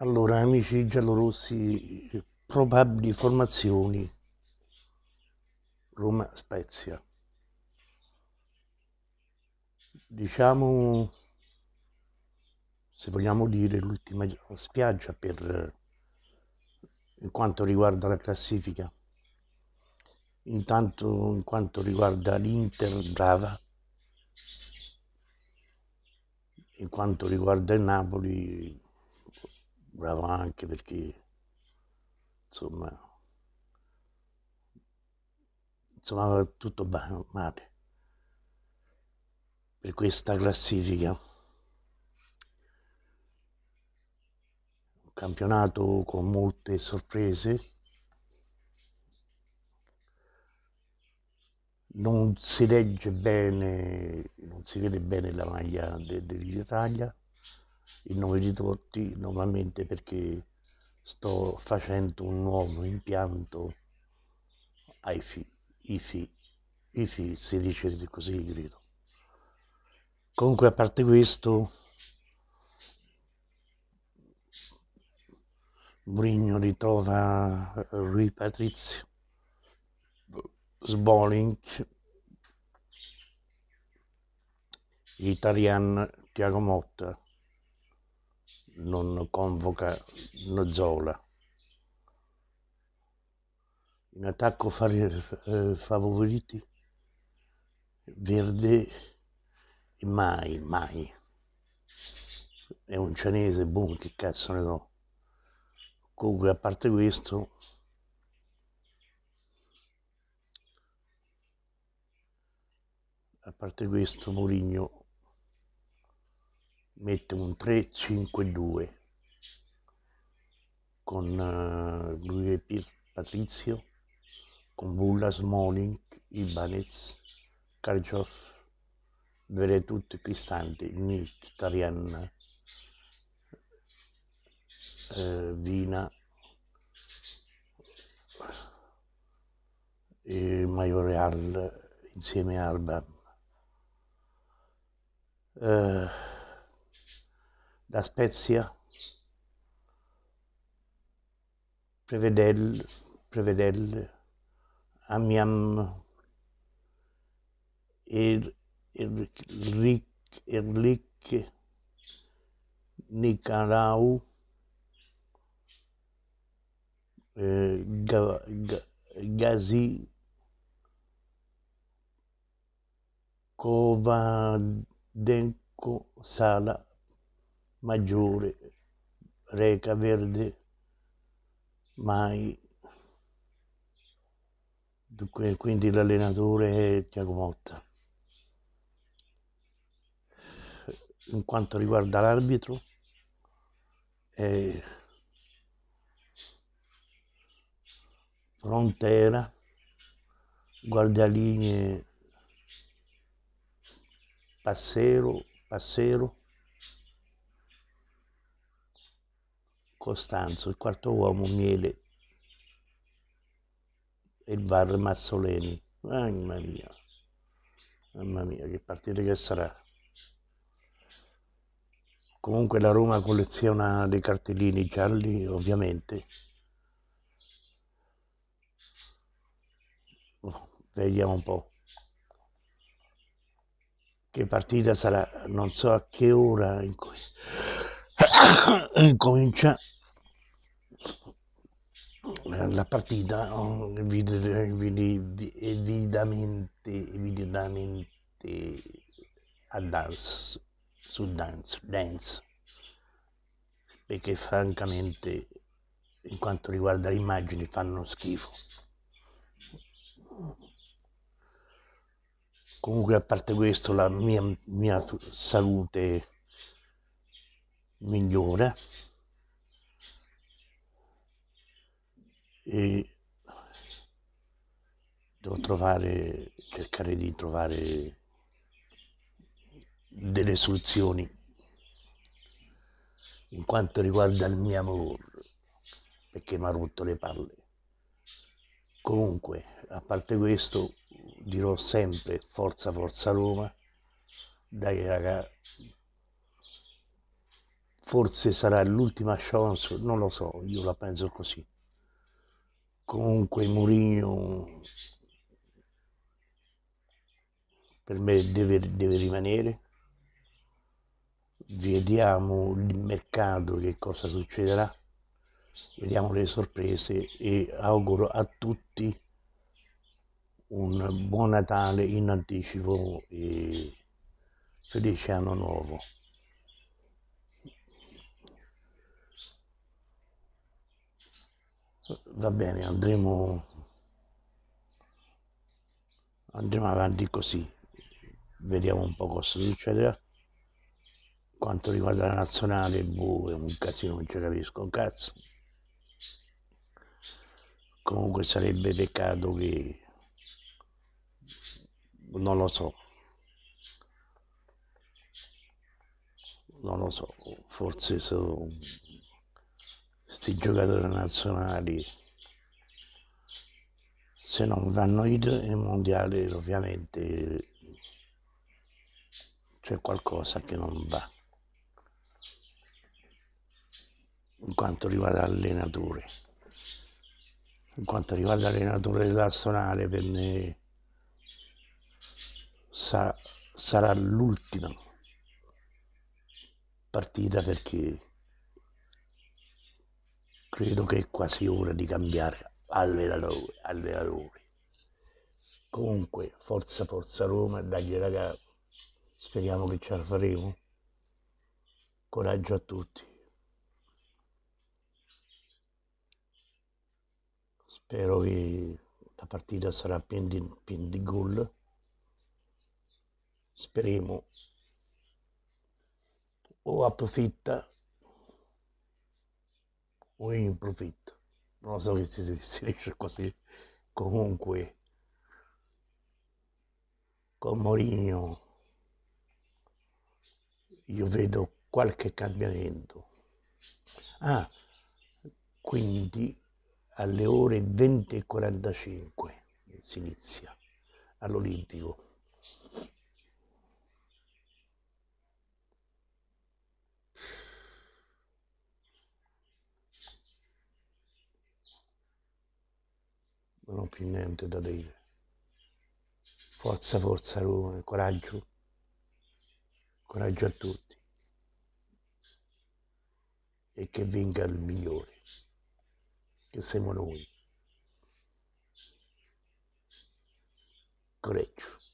Allora, amici giallorossi, probabili formazioni Roma-Spezia. Diciamo, se vogliamo dire, l'ultima spiaggia per in quanto riguarda la classifica. Intanto, in quanto riguarda l'Inter, brava. In quanto riguarda il Napoli, brava anche perché insomma insomma tutto male per questa classifica un campionato con molte sorprese non si legge bene non si vede bene la maglia dell'Italia il nome di tutti nuovamente perché sto facendo un nuovo impianto IFI, IFI, IFI si dice così, credo. Comunque a parte questo, Brigno ritrova Rui Patrizio, Sbolink, Italian Tiago Motta non convoca Nogiola. In attacco eh, favoriti Verde e mai, mai. È un cianese, boh, che cazzo ne so. Comunque, a parte questo, a parte questo Mourinho mette un 3-5-2 con eh, lui e Pier Patrizio, con Bulla, Smoling, Ibanez, Karjov, Veretut, Cristante, Nick, Tarian, eh, Vina e Majoreal insieme a Alban. Eh, la Spezia, Prevedel, Prevedel, Amiam, er, Erlik, Erlik, Nicarau, euh, Gazi, Kovadenko, Sala, maggiore, reca verde, mai. Dunque, quindi l'allenatore è Tiago Motta. In quanto riguarda l'arbitro, è Frontera, Guardalinee, Passero, Passero Costanzo, il quarto uomo Miele e il VAR Mazzoleni. Mamma mia, mamma mia, che partita che sarà. Comunque la Roma colleziona dei cartellini gialli, ovviamente. Oh, vediamo un po' che partita sarà, non so a che ora in cui... comincia eh, la partita oh, evidentemente evidamente, a dance su dance, dance perché francamente in quanto riguarda le immagini fanno schifo comunque a parte questo la mia, mia salute migliore e devo trovare, cercare di trovare delle soluzioni in quanto riguarda il mio amore perché mi ha rotto le palle comunque a parte questo dirò sempre forza forza Roma dai raga forse sarà l'ultima chance, non lo so, io la penso così. Comunque Mourinho per me deve, deve rimanere. Vediamo il mercato che cosa succederà, vediamo le sorprese e auguro a tutti un buon Natale in anticipo e felice anno nuovo. va bene, andremo, andremo avanti così, vediamo un po' cosa succederà. Quanto riguarda la nazionale, boh, è un casino, non ci capisco un cazzo. Comunque sarebbe peccato che... Non lo so. Non lo so, forse sono questi giocatori nazionali se non vanno in mondiale ovviamente c'è qualcosa che non va in quanto riguarda l'allenatore in quanto riguarda l'allenatore nazionale per me sarà l'ultima partita perché credo che è quasi ora di cambiare allenatori. allenatori. Comunque, forza, forza Roma, dagli raga, speriamo che ce la faremo. Coraggio a tutti. Spero che la partita sarà piena di, pien di gol. Speriamo o approfitta o in profitto. Non lo so che si, si dice così. Comunque, con Mourinho io vedo qualche cambiamento. Ah, quindi alle ore 20.45 si inizia all'Olimpico. non ho più niente da dire. Forza, forza Roma, coraggio, coraggio a tutti e che venga il migliore, che siamo noi. Coraggio.